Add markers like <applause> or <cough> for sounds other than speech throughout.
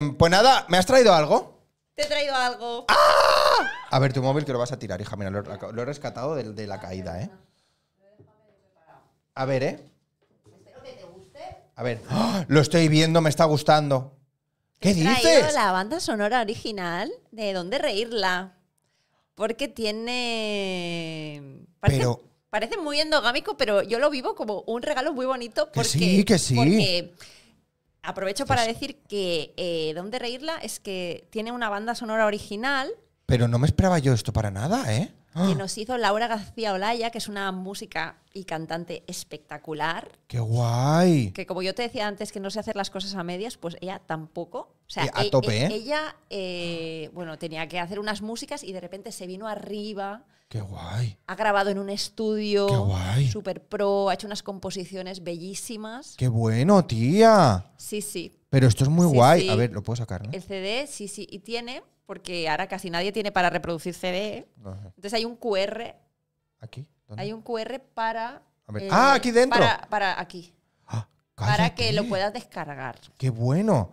Mm, pues nada, ¿me has traído algo? Te he traído algo. ¡Ah! A ver, tu móvil que lo vas a tirar, hija. Mira, lo, he rescatado de, la caída, ¿eh? A ver, ¿eh? A ver. ¡Ah! Lo estoy viendo, me está gustando. ¿Qué dices? la banda sonora original de Dónde Reírla. Porque tiene. Parece, pero... parece muy endogámico, pero yo lo vivo como un regalo muy bonito. Porque, que sí, que sí. Porque Aprovecho pues para decir que ¿dónde eh, Donde Reírla es que tiene una banda sonora original. Pero no me esperaba yo esto para nada, ¿eh? que ah. nos hizo Laura García Olaya, que es una música y cantante espectacular. ¡Qué guay! Que como yo te decía antes que no sé hacer las cosas a medias, pues ella tampoco. O sea, a e-, tope, e-, ¿eh? ella, eh, bueno, tenía que hacer unas músicas y de repente se vino arriba. ¡Qué guay! Ha grabado en un estudio. ¡Qué guay! Super pro, ha hecho unas composiciones bellísimas. ¡Qué bueno, tía! Sí, sí. Pero esto es muy guay. A ver, lo puedo sacar, El CD, sí, sí. Y tiene porque ahora casi nadie tiene para reproducir CD. ¿eh? Entonces hay un QR. ¿Aquí? Hay un QR para... Eh, ah, aquí dentro. Para, aquí. Ah, para que lo puedas descargar. ¡Qué bueno!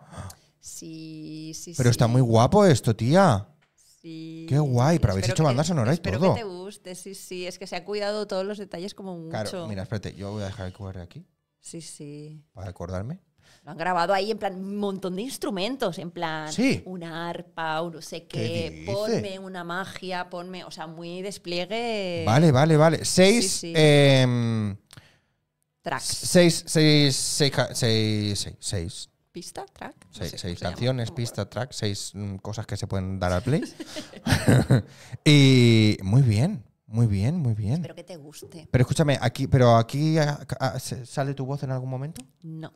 Sí, sí, Pero está muy guapo esto, tía. Sí. Qué guay, pero habéis hecho banda sonora y todo. Espero que te guste, sí, sí. Es que se ha cuidado todos los detalles como mucho. Claro, mira, espérate, yo voy a dejar el QR aquí. Sí, sí. Para acordarme. Lo han grabado ahí en plan un montón de instrumentos, en plan una arpa, un no sé qué, ponme una magia, ponme, o sea, muy despliegue. Vale, vale, vale. Seis... Em, Tracks. Seis, seis, seis, seis, seis, ¿Pista? ¿Track? seis, canciones, pista, track, seis mm, cosas que se pueden dar al play. <laughs> <laughs> y muy bien, muy bien, muy bien. Espero que te guste. Pero escúchame, aquí, pero aquí ¿sale tu voz en algún momento? No.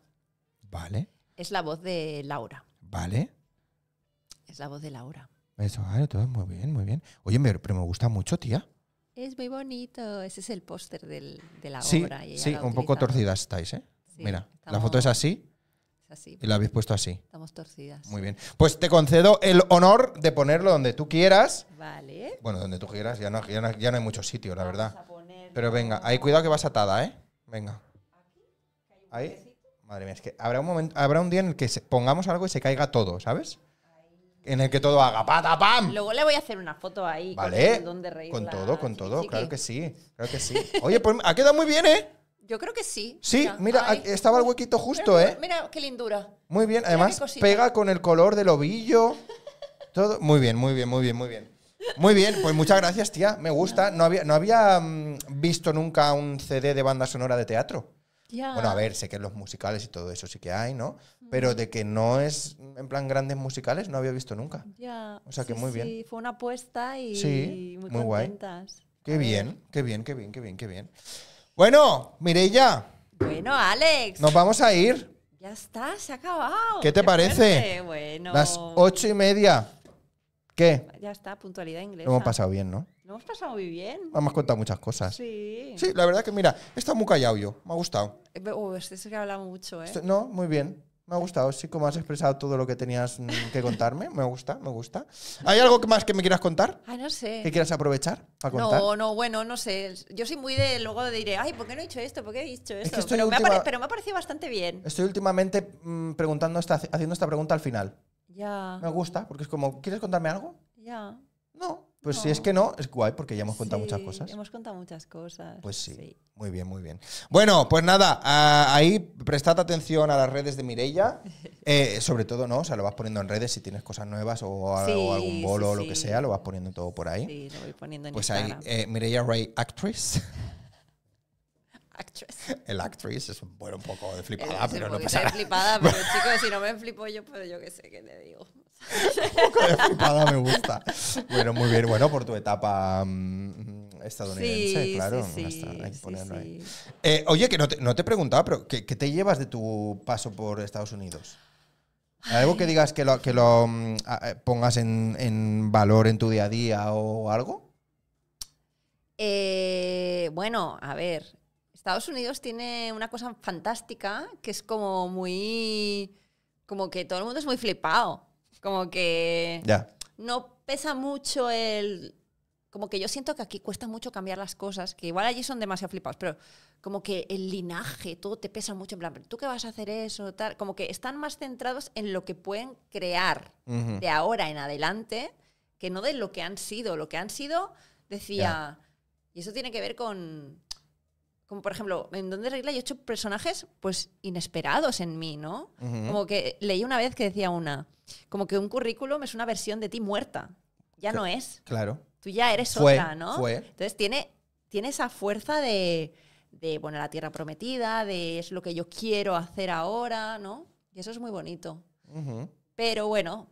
Vale. Es la voz de Laura. Vale. Es la voz de Laura. Eso, ah, todo muy bien, muy bien. Oye, pero me gusta mucho, tía. Es muy bonito. Ese es el póster de la obra. sí, un poco torcidas estáis, ¿eh? Mira, la foto es así. Es así. Y la habéis puesto así. Estamos torcidas. Muy bien. Pues te concedo el honor de ponerlo donde tú quieras. Vale. Bueno, donde tú quieras. Ya no, ya no, hay mucho sitio, la verdad. Pero venga, ahí cuidado que vas atada, ¿eh? Venga. Ahí. Madre mía, es que habrá un momento, habrá un día en el que pongamos algo y se caiga todo, ¿sabes? En el que todo haga pata pam. Luego le voy a hacer una foto ahí. Con, el ¿Vale? reír Con todo, con todo, claro que sí, que sí. Oye, pues ha quedado muy bien, ¿eh? Yo creo que sí. Sí, mira, estaba el huequito justo, ¿eh? Mira qué lindura. Muy bien, además pega con el color del ovillo. Todo, muy bien, muy bien, muy bien, muy bien. Muy bien, pues muchas gracias, tía. Me gusta. No había, no había mm, visto nunca un CD de banda sonora de teatro. Bueno, a ver, sé que los musicales y todo eso sí que hay, ¿no? Pero de que no es, en plan, grandes musicales, no había visto nunca. O sea que muy bien. Sí, fue una apuesta y, muy, contentas. Guay. Qué bien, qué bien, qué bien, qué bien, qué bien. Bueno, Mireia. Bueno, Alex. Nos vamos a ir. Ya está, se ha acabado. ¿Qué te parece? Bueno. Las ocho y media. Ya está, puntualidad inglesa. Lo hemos pasado bien, ¿no? Lo hemos pasado muy bien. Hemos contado muchas cosas. Sí. Sí, la verdad que mira, he estado muy callado yo, me ha gustado. Eh, uy, este que ha hablado mucho, ¿eh? no, muy bien. Me ha gustado, sí, como has expresado todo lo que tenías mm, que contarme. Me gusta, me gusta. ¿Hay algo más que me quieras contar? Ah, no sé. ¿Qué quieras aprovechar para contar? No, no, bueno, no sé. Yo soy muy de. Luego de diré, ay, ¿por qué no he dicho esto? ¿Por qué he dicho esto? pero, me ha pero, me ha parecido bastante bien. Estoy últimamente mm, preguntando esta, haciendo esta pregunta al final. Ya. Me gusta, porque es como, ¿quieres contarme algo? Ya. No. Pues si es que no, es guay, porque ya hemos contado muchas cosas. Hemos contado muchas cosas. Pues sí. Muy bien, muy bien. Bueno, pues nada, ahí prestad atención a las redes de Mirella. <laughs> Eh, sobre todo, ¿no? O sea, lo vas poniendo en redes si tienes cosas nuevas o, algún bolo o lo que sea, lo vas poniendo todo por ahí. Sí, lo voy poniendo en Pues ahí, eh, Ray Actress. <laughs> El actriz es un, bueno, un poco de flipada, pero no pasa flipada, <laughs> pero chicos, si no me flipo yo, pues yo qué sé, ¿qué le digo? un poco de flipada me gusta. Bueno, muy bien, bueno, por tu etapa estadounidense, claro. oye, que no te, no te he preguntado, pero ¿qué, ¿qué te llevas de tu paso por Estados Unidos? ¿Algo que digas que lo, que lo mm, eh, pongas en, en, valor en tu día a día o algo? Eh, bueno, a ver, Estados Unidos tiene una cosa fantástica que es como muy. como que todo el mundo es muy flipado. Como que. Ya. No pesa mucho el. Como que yo siento que aquí cuesta mucho cambiar las cosas, que igual allí son demasiado flipados, pero como que el linaje, todo te pesa mucho, en plan, ¿tú qué vas a hacer eso? Como que están más centrados en lo que pueden crear de ahora en adelante que no de lo que han sido. Lo que han sido, decía, y eso tiene que ver con, como por ejemplo, en Donde Regla yo he hecho personajes pues inesperados en mí, ¿no? Como que leí una vez que decía una, como que un currículum es una versión de ti muerta, ya no es. Claro. Tú ya eres otra, ¿no? Entonces tiene, tiene esa fuerza de, de, bueno, la tierra prometida, de es lo que yo quiero hacer ahora, ¿no? Y eso es muy bonito. Pero bueno,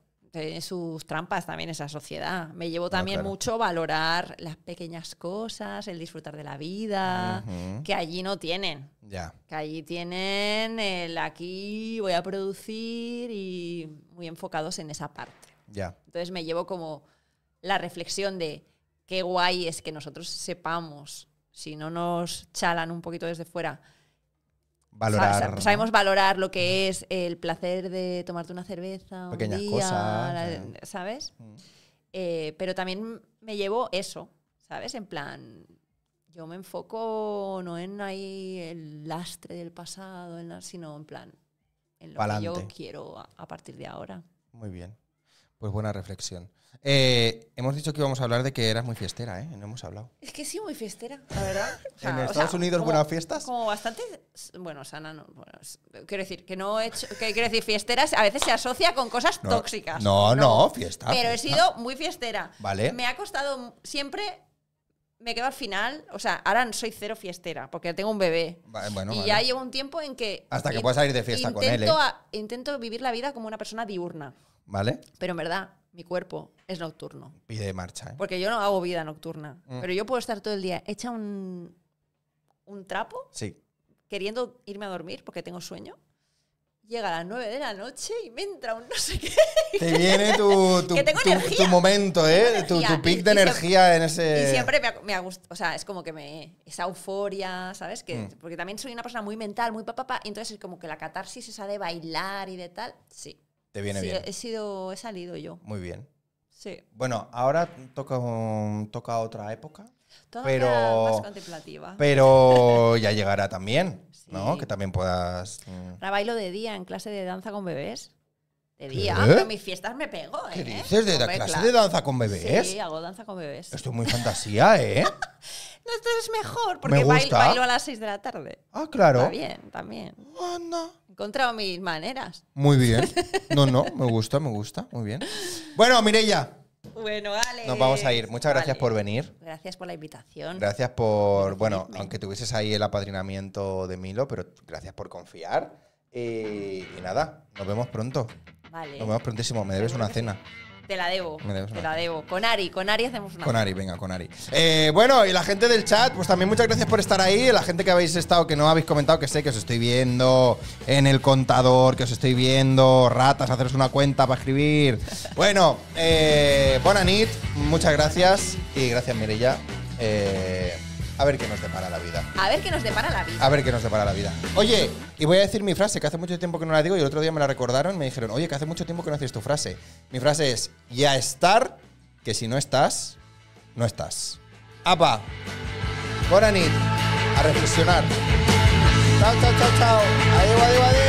sus trampas también esa sociedad. Me llevo ah, también mucho valorar las pequeñas cosas, el disfrutar de la vida, que allí no tienen. Que allí tienen el aquí voy a producir y muy enfocados en esa parte. Entonces me llevo como la reflexión de qué guay es que nosotros sepamos, si no nos chalan un poquito desde fuera, sabemos valorar lo que es el placer de tomarte una cerveza, un día, eh. ¿sabes? Mm. Eh, pero también me llevo eso, ¿sabes? En plan, yo me enfoco no en ahí el lastre del pasado, sino en plan, en lo que yo quiero a partir de ahora. Muy bien. Pues buena reflexión. Eh, hemos dicho que íbamos a hablar de que eras muy fiestera, ¿eh? No hemos hablado. Es que sí, muy fiestera, la verdad. <laughs> ¿En Estados Unidos buenas fiestas? Como bastante, bueno, sana, quiero decir, que no he hecho, que quiero decir, fiestera. a veces se asocia con cosas tóxicas. No, no, fiesta. Pero he sido muy fiestera. Vale. Me ha costado siempre me quedo al final, o sea, ahora soy cero fiestera, porque tengo un bebé. Eh, bueno, y ya llevo un tiempo en que... Hasta que puedas salir de fiesta con él. ¿eh? intento vivir la vida como una persona diurna. ¿Vale? Pero en verdad, mi cuerpo es nocturno. Pide marcha. ¿eh? Porque yo no hago vida nocturna. Mm. Pero yo puedo estar todo el día hecha un, un trapo. Sí. Queriendo irme a dormir porque tengo sueño. Llega a las 9 de la noche y me entra un no sé qué. Te viene tu, <laughs> tu, tu, momento, ¿eh? tu, pic de energía en ese. Y siempre me me O sea, es como que me. Esa euforia, ¿sabes? Que, mm. Porque también soy una persona muy mental, muy papá. entonces, es como que la catarsis esa de bailar y de tal. Sí viene bien. He sido, he salido yo. Muy bien. Sí. Bueno, ahora toca, otra época. Todavía pero, más contemplativa. Pero <laughs> ya llegará también, ¿no? Que también puedas. Mm. Ahora bailo de día en clase de danza con bebés. De día, ¿Qué? pero mis fiestas me pego, ¿eh? ¿Qué dices? ¿De la clase de danza con bebés? Sí, hago danza con bebés. Estoy muy fantasía, ¿eh? <laughs> esto es mejor, porque bailo a las 6 de la tarde. Ah, Está bien, también. Anda. He encontrado mis maneras. Muy bien. <laughs> No, no, me gusta, me gusta. Muy bien. Bueno, Mireia, Bueno, vale. nos vamos a ir. Muchas gracias por venir. Gracias por la invitación. Gracias por, bueno, aunque tuvieses ahí el apadrinamiento de Milo, pero gracias por confiar. Eh, y nada, nos vemos pronto. Vale. Nos vemos prontísimo. Me debes una cena. Te la debo. te la debo. Con Ari, con Ari hacemos una. Con Ari, venga, con Ari. Eh, bueno, y la gente del chat, pues también muchas gracias por estar ahí. La gente que habéis estado, que no habéis comentado, que sé que os estoy viendo en el contador, que os estoy viendo, ratas, haceros una cuenta para escribir. <laughs> Bueno, eh, buena nit, muchas gracias y gracias Mirella. Eh, a ver qué nos depara la vida. A ver qué nos depara la vida. A ver qué nos depara la vida. Oye, y voy a decir mi frase, que hace mucho tiempo que no la digo y el otro día me la recordaron y me dijeron, oye, que hace mucho tiempo que no haces tu frase. Mi frase es, ya estar, que si no estás, no estás. ¡Apa! Nid. a reflexionar. Chao, chao, chao, chao. Adiós, adiós, adiós.